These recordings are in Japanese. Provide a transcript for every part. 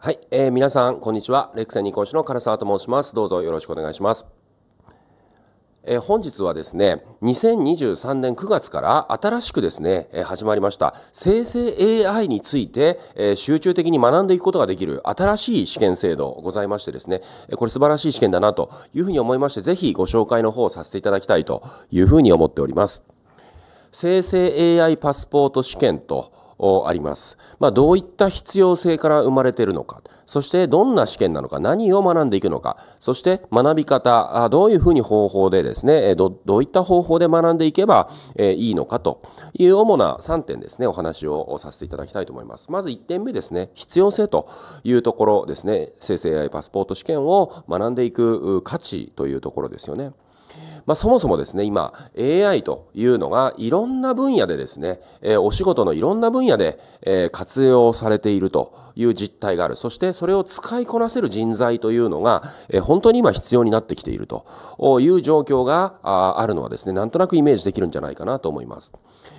はい、えー、皆さんこんにちはレクセン二講師の唐沢と申しますどうぞよろしくお願いします、えー、本日はですね2023年9月から新しくですね、えー、始まりました生成 AI について、えー、集中的に学んでいくことができる新しい試験制度ございましてですねこれ素晴らしい試験だなというふうに思いましてぜひご紹介の方をさせていただきたいというふうに思っております生成 AI パスポート試験とあります。まあ、どういった必要性から生まれているのか、そしてどんな試験なのか、何を学んでいくのか、そして学び方、どういうふうに方法でですね、どどういった方法で学んでいけば、えいいのかという主な3点ですね、お話をさせていただきたいと思います。まず1点目ですね、必要性というところですね、生成 AI パスポート試験を学んでいく価値というところですよね。まあ、そもそもですね、今、AI というのがいろんな分野でですね、えー、お仕事のいろんな分野で、えー、活用されているという実態がある。そしてそれを使いこなせる人材というのが、えー、本当に今必要になってきているという状況があるのはですね、なんとなくイメージできるんじゃないかなと思います。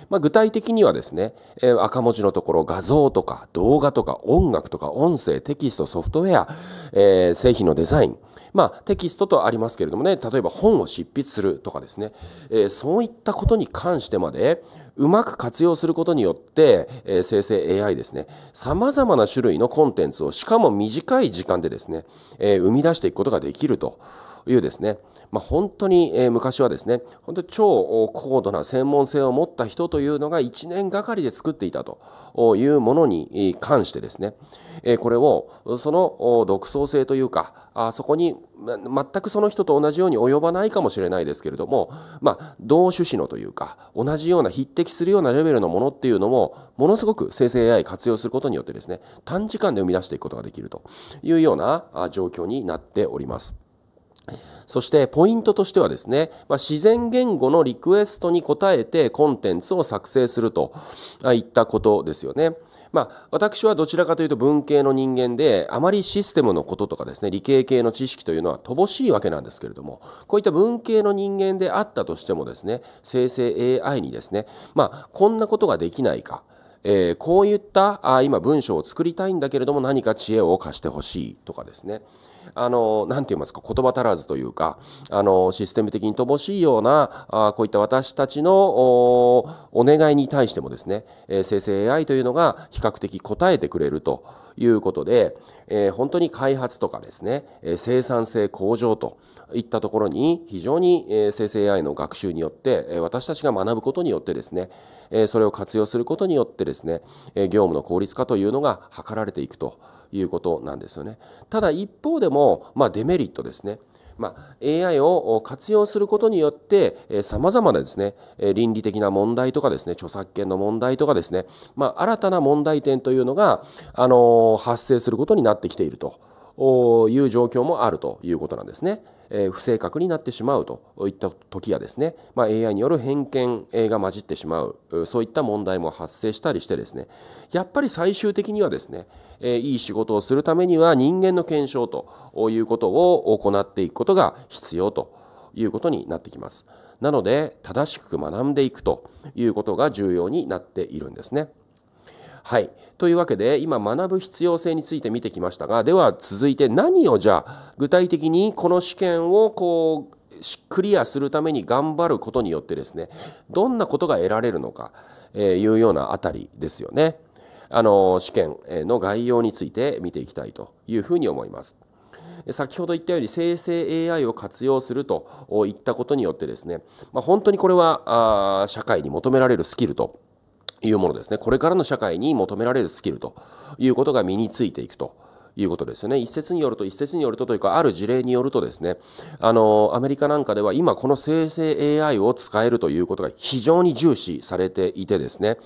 まあ、具体的にはですね、え赤文字のところ画像とか動画とか音楽とか音声、テキスト、ソフトウェア、え製品のデザイン、まあ、テキストとありますけれどもね例えば本を執筆するとかですね、えー、そういったことに関してまでうまく活用することによって、えー、生成 AI ですねさまざまな種類のコンテンツをしかも短い時間でですね、えー、生み出していくことができると。いうですね、まあ、本当に、え昔はですね本当に超高度な専門性を持った人というのが1年がかりで作っていたというものに関してですね、えこれをその独創性というかあそこに全くその人と同じように及ばないかもしれないですけれども、まあ、同種子のというか同じような匹敵するようなレベルのものっていうのもものすごく生成 AI 活用することによってですね短時間で生み出していくことができるというような状況になっております。そしてポイントとしてはですね、まあ、自然言語のリクエストに応えてコンテンツを作成するといったことですよね。まあ、私はどちらかというと文系の人間であまりシステムのこととかですね理系系の知識というのは乏しいわけなんですけれどもこういった文系の人間であったとしてもですね生成 AI にですね、まあ、こんなことができないかえこういったあ今文章を作りたいんだけれども何か知恵を貸してほしいとかですねあの、なて言いますか、言葉足らずというか、あの、システム的に乏しいような、あこういった私たちのお願いに対してもですね、え生成 AI というのが比較的答えてくれるということで、え本当に開発とかですね、え生産性向上といったところに非常に、え生成 AI の学習によって、え私たちが学ぶことによってですね、えそれを活用することによってですね、え業務の効率化というのが図られていくと。いうことなんですよね。ただ一方でも、まあ、デメリットですね。まあ、AI を活用することによってさまざまなですね倫理的な問題とかですね著作権の問題とかですね、まあ、新たな問題点というのが、あの発生することになってきているという状況もあるということなんですね。え不正確になってしまうといった時やですね、まあ、AI による偏見が混じってしまうそういった問題も発生したりしてですねやっぱり最終的にはですねえいい仕事をするためには人間の検証ということを行っていくことが必要ということになってきます。なので正しく学んでいくということが重要になっているんですね。はい。というわけで、今学ぶ必要性について見てきましたが、では続いて何をじゃあ、具体的にこの試験をこう、クリアするために頑張ることによってですね、どんなことが得られるのか、えいうようなあたりですよね。あの試験の概要について見ていきたいというふうに思います。先ほど言ったように生成 AI を活用するといったことによってですね、まあ、本当にこれは社会に求められるスキルというものですねこれからの社会に求められるスキルということが身についていくと。いうことですよね一説によると一説によるとというかある事例によるとですねあのアメリカなんかでは今この生成 AI を使えるということが非常に重視されていてですね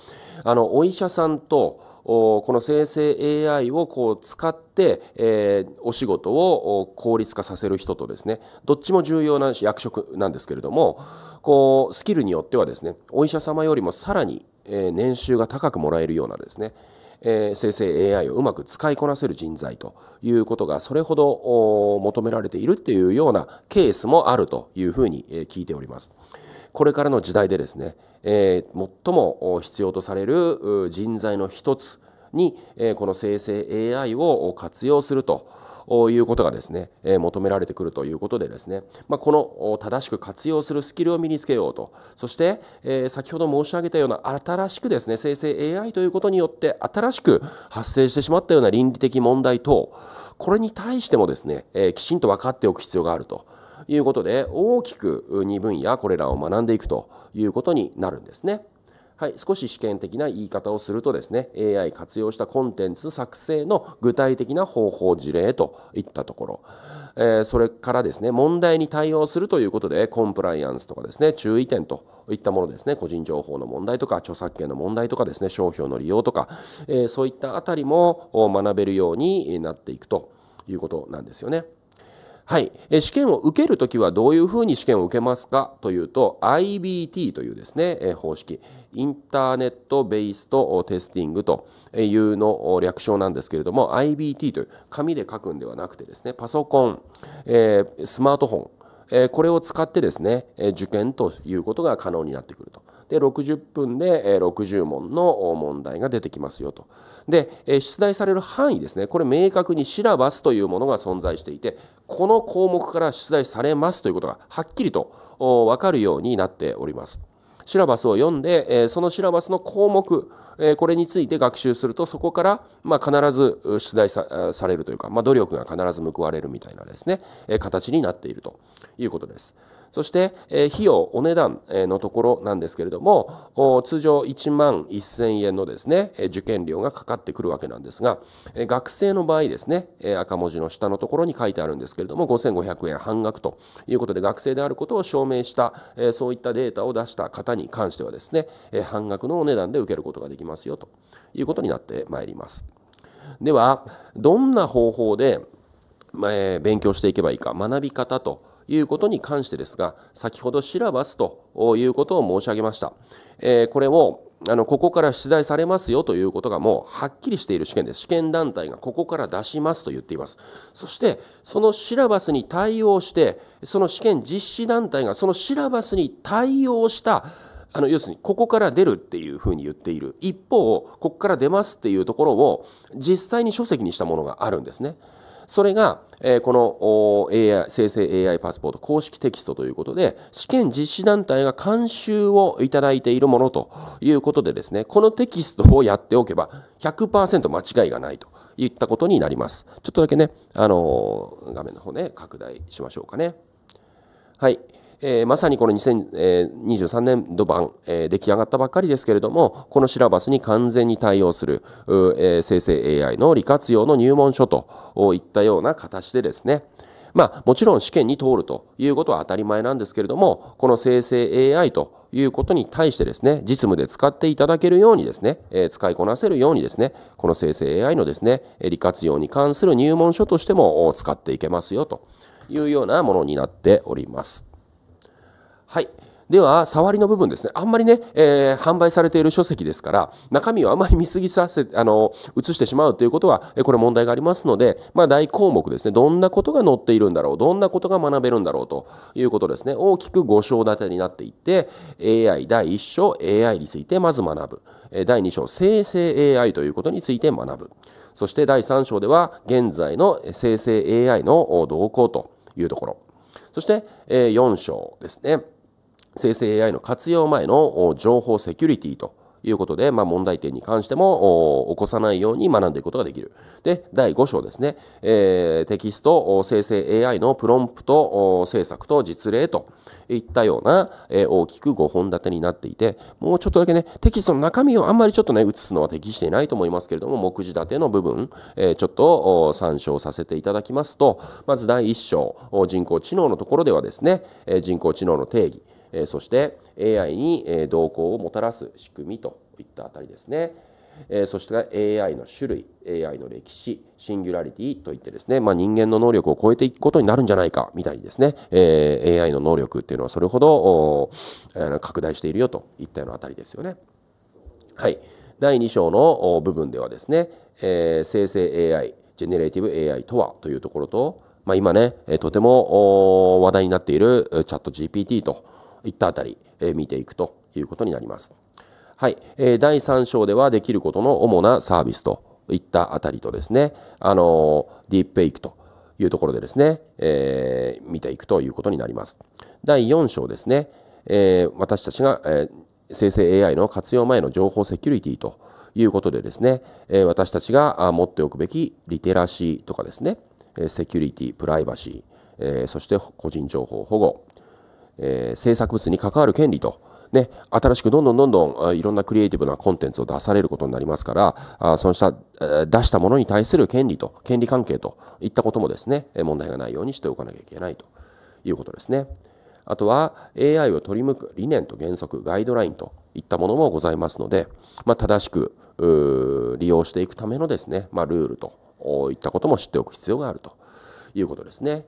あのお医者さんとこの生成 AI をこう使って、えー、お仕事を効率化させる人とですねどっちも重要な役職なんですけれどもこうスキルによってはですねお医者様よりもさらに、えー、年収が高くもらえるようなですねえー、生成 AI をうまく使いこなせる人材ということがそれほど求められているっていうようなケースもあるというふうに聞いております。これからの時代でですねえ最も必要とされる人材の一つに、えこの生成 AI を活用すると。いうことがですね、え求められてくるということでですね、まこの正しく活用するスキルを身につけようとそして、え先ほど申し上げたような新しくですね生成 AI ということによって新しく発生してしまったような倫理的問題等これに対してもですね、えきちんと分かっておく必要があると。いうことで大きく2分野これらを学んでいくということになるんですね。はい、少し試験的な言い方をするとですね AI 活用したコンテンツ作成の具体的な方法事例といったところ、えー、それからですね問題に対応するということでコンプライアンスとかですね注意点といったものですね個人情報の問題とか著作権の問題とかですね商標の利用とか、えー、そういったあたりも学べるようになっていくということなんですよね。はい、え試験を受けるときはどういうふうに試験を受けますかというと IBT というですね、え方式インターネットベースとテスティングというの略称なんですけれども IBT という紙で書くんではなくてですねパソコン、えスマートフォン、えこれを使ってですね、え受験ということが可能になってくると。で60分で60問の問題が出てきますよと。で出題される範囲ですねこれ明確にシラバスというものが存在していてこの項目から出題されますということがはっきりと分かるようになっております。シラバスを読んでそのシラバスの項目これについて学習するとそこから必ず出題されるというか努力が必ず報われるみたいなですね形になっているということです。そして、費用、お値段のところなんですけれども、通常1万1000円のですね、受験料がかかってくるわけなんですが、学生の場合ですね、赤文字の下のところに書いてあるんですけれども、5500円半額ということで、学生であることを証明した、そういったデータを出した方に関してはですね、半額のお値段で受けることができますよということになってまいります。では、どんな方法で、勉強していけばいいか、学び方ということに関してですが先ほどシラバスということを申し上げました、えー、これをあのここから出題されますよということがもうはっきりしている試験です試験団体がここから出しますと言っていますそしてそのシラバスに対応してその試験実施団体がそのシラバスに対応したあの要するにここから出るっていうふうに言っている一方ここから出ますっていうところを実際に書籍にしたものがあるんですね。それが、えー、この AI 生成 AI パスポート公式テキストということで試験実施団体が監修をいただいているものということでですねこのテキストをやっておけば100%間違いがないといったことになりますちょっとだけねあのー、画面の方ね拡大しましょうかねはいえー、まさにこの2023年度版、えー、出来上がったばっかりですけれども、このシラバスに完全に対応する、えー、生成 AI の利活用の入門書といったような形でですね、まあ、もちろん試験に通るということは当たり前なんですけれども、この生成 AI ということに対してですね、実務で使っていただけるようにですね、えー、使いこなせるようにですね、この生成 AI のですね、利活用に関する入門書としても使っていけますよというようなものになっております。はい。では、触りの部分ですね。あんまりね、えー、販売されている書籍ですから、中身をあまり見過ぎさせ、あの、移してしまうということは、これ問題がありますので、まあ、大項目ですね。どんなことが載っているんだろう。どんなことが学べるんだろうということですね。大きく5章立てになっていって、AI 第1章、AI についてまず学ぶ。第2章、生成 AI ということについて学ぶ。そして第3章では、現在の生成 AI の動向というところ。そして、4章ですね。生成 AI の活用前の情報セキュリティということで、まあ、問題点に関しても起こさないように学んでいくことができる。で、第5章ですね、えー、テキスト生成 AI のプロンプト制作と実例といったような、えー、大きく5本立てになっていて、もうちょっとだけね、テキストの中身をあんまりちょっとね、映すのは適していないと思いますけれども、目次立ての部分、えー、ちょっと参照させていただきますと、まず第1章、人工知能のところではですね、人工知能の定義、えそして AI に動向をもたらす仕組みといったあたりですね。えそして AI の種類 AI の歴史シンギュラリティといってですね、まあ、人間の能力を超えていくことになるんじゃないかみたいにですね、え AI の能力っていうのはそれほど拡大しているよといったようなあたりですよね。はい第2章の部分ではですね、え生成 AI ジェネレーティブ AI とはというところと、まあ、今ねとても話題になっているチャット GPT といったあたり、え見ていくということになります。はい、え第3章ではできることの主なサービスといったあたりとですね、あのディープフェイクというところでですね、えー、見ていくということになります。第4章ですね、えー、私たちが、えー、生成 AI の活用前の情報セキュリティということでですね、え私たちが持っておくべきリテラシーとかですね、セキュリティ、プライバシー、えそして個人情報保護、えー、制作物に関わる権利と、ね、新しくどんどんどんどんいろんなクリエイティブなコンテンツを出されることになりますから、あそうした出したものに対する権利と、権利関係といったこともですね、問題がないようにしておかなきゃいけないということですね。あとは AI を取り向く理念と原則、ガイドラインといったものもございますので、まあ、正しく利用していくためのですね、まあ、ルールといったことも知っておく必要があるということですね。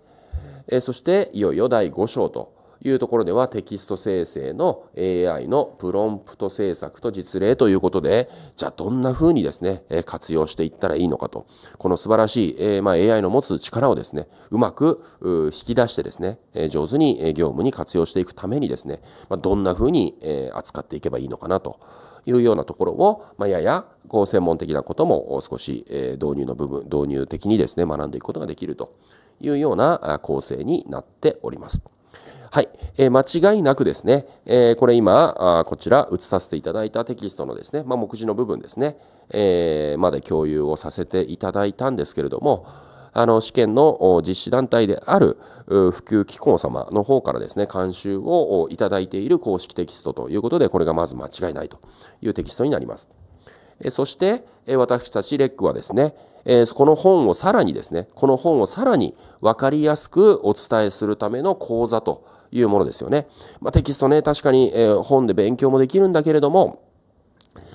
えそしていよいよ第5章というところではテキスト生成の AI のプロンプト制作と実例ということで、じゃあどんな風にですね、活用していったらいいのかと、この素晴らしい、えま AI の持つ力をですね、うまく引き出してですね、上手に業務に活用していくためにですね、まどんな風に扱っていけばいいのかなと。いうようなところを、まややこう専門的なことも少し、え導入の部分導入的にですね学んでいくことができるというような構成になっております。はい、えー、間違いなくですね、えー、これ今あこちら映させていただいたテキストのですね、まあ、目次の部分ですね、えー、まで共有をさせていただいたんですけれどもあの試験の実施団体である普及機構様の方からですね監修をいただいている公式テキストということでこれがまず間違いないというテキストになります。そして私たちレックはですねこの本をさらにですねこの本をさらに分かりやすくお伝えするための講座というものですよね。まあ、テキストね、確かに、えー、本で勉強もできるんだけれども、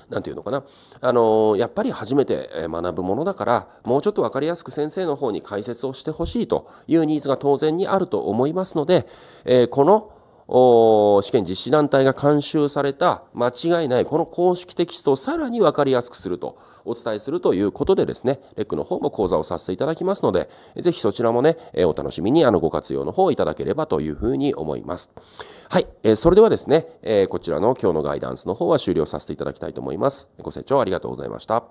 何て言うのかな、あのやっぱり初めて学ぶものだからもうちょっと分かりやすく先生の方に解説をしてほしいというニーズが当然にあると思いますので、えー、この試験実施団体が監修された間違いないこの公式テキストをさらに分かりやすくするとお伝えするということでですねレックの方も講座をさせていただきますのでぜひそちらもねお楽しみにあのご活用の方をいただければというふうに思いますはいそれではですねこちらの今日のガイダンスの方は終了させていただきたいと思いますご清聴ありがとうございました